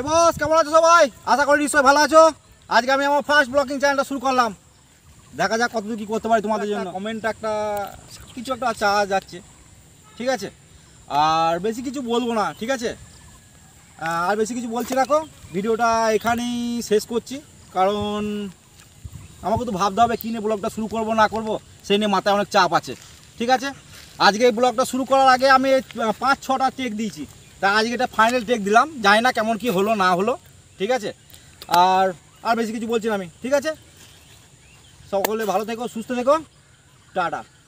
hi boss কেমন আছো সবাই আশা করি নিশ্চয়ই ভালো আছো আজকে আমি আমার ফার্স্ট ব্লগিং চ্যানেলটা শুরু করলাম দেখা যাক কতদূর কী করতে পারি তোমাদের জন্য কমেন্ট একটা কিছু একটা চা যাচ্ছে ঠিক আছে আর বেশি কিছু বলবো না ঠিক আছে আর বেশি কিছু বলছি রাখো ভিডিওটা এখানেই শেষ করছি কারণ আমাকে তো ভাবতে হবে কিনে ব্লগটা শুরু করব না করব সেই নিয়ে মাথায় অনেক চাপ আছে ঠিক আছে আজকে এই ব্লগটা শুরু করার আগে আমি পাঁচ ছটা চেক দিয়েছি তা আজকে এটা ফাইনাল টেক দিলাম জানি না কেমন কি হলো না হলো ঠিক আছে আর আর বেশি কিছু বলছি না আমি ঠিক আছে সকলে ভালো থেকো সুস্থ থেকো টাটা